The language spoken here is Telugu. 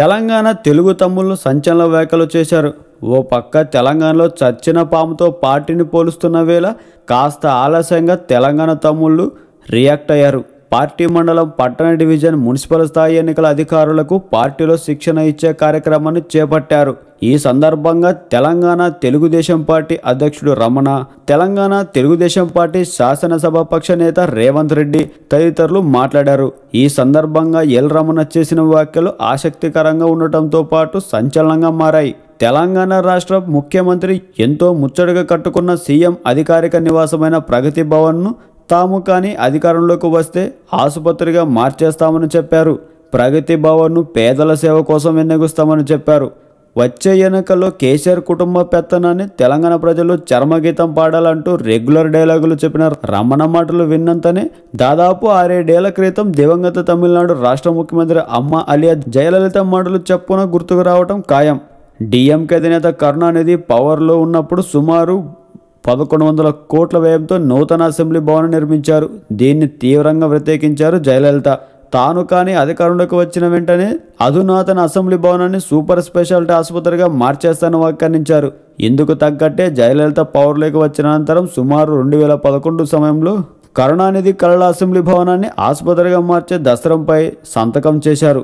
తెలంగాణ తెలుగు తమ్ముళ్ళు సంచలన వ్యాఖ్యలు చేశారు ఓ పక్క తెలంగాణలో చచ్చిన పాముతో పార్టీని పోలుస్తున్న వేళ కాస్త ఆలస్యంగా తెలంగాణ తమ్ముళ్ళు రియాక్ట్ అయ్యారు పార్టీ మండలం పట్టణ డివిజన్ మున్సిపల్ స్థాయి ఎన్నికల అధికారులకు పార్టీలో శిక్షణ ఇచ్చే కార్యక్రమాన్ని చేపట్టారు ఈ సందర్భంగా తెలంగాణ తెలుగుదేశం పార్టీ అధ్యక్షుడు రమణ తెలంగాణ తెలుగుదేశం పార్టీ శాసనసభాపక్ష నేత రేవంత్ రెడ్డి తదితరులు మాట్లాడారు ఈ సందర్భంగా ఎల్ రమణ చేసిన వ్యాఖ్యలు ఆసక్తికరంగా ఉండటంతో పాటు సంచలనంగా మారాయి తెలంగాణ రాష్ట్ర ముఖ్యమంత్రి ఎంతో ముచ్చటగా కట్టుకున్న సీఎం అధికారిక నివాసమైన ప్రగతి భవన్ను తాము కానీ అధికారంలోకి వస్తే ఆసుపత్రిగా మార్చేస్తామని చెప్పారు ప్రగతి భవన్ను పేదల సేవ కోసం వినియోగిస్తామని చెప్పారు వచ్చే ఎన్నికల్లో కేసీఆర్ కుటుంబ పెత్తనాన్ని తెలంగాణ ప్రజలు చర్మగీతం పాడాలంటూ రెగ్యులర్ డైలాగులు చెప్పిన రమణ మాటలు విన్నంతనే దాదాపు ఆరేడేళ్ల క్రితం దివంగత తమిళనాడు రాష్ట్ర ముఖ్యమంత్రి అమ్మ అలియా జయలలిత మాటలు చెప్పున గుర్తుకు రావటం ఖాయం డిఎంకే అధినేత కరుణానిధి పవర్లో ఉన్నప్పుడు సుమారు పదకొండు వందల కోట్ల వ్యయంతో నూతన అసెంబ్లీ భవనం నిర్మించారు దీన్ని తీవ్రంగా వ్యతిరేకించారు జయలలిత తాను కానీ అధికారంలోకి వచ్చిన వెంటనే అధునాతన అసెంబ్లీ భవనాన్ని సూపర్ స్పెషాలిటీ ఆసుపత్రిగా మార్చేస్తాను వ్యాఖ్యానించారు ఇందుకు తగ్గట్టే జయలలిత పౌరులకు వచ్చిన అనంతరం సుమారు రెండు వేల పదకొండు సమయంలో కరుణానిధి కళల అసెంబ్లీ భవనాన్ని ఆసుపత్రిగా మార్చే దసరంపై సంతకం చేశారు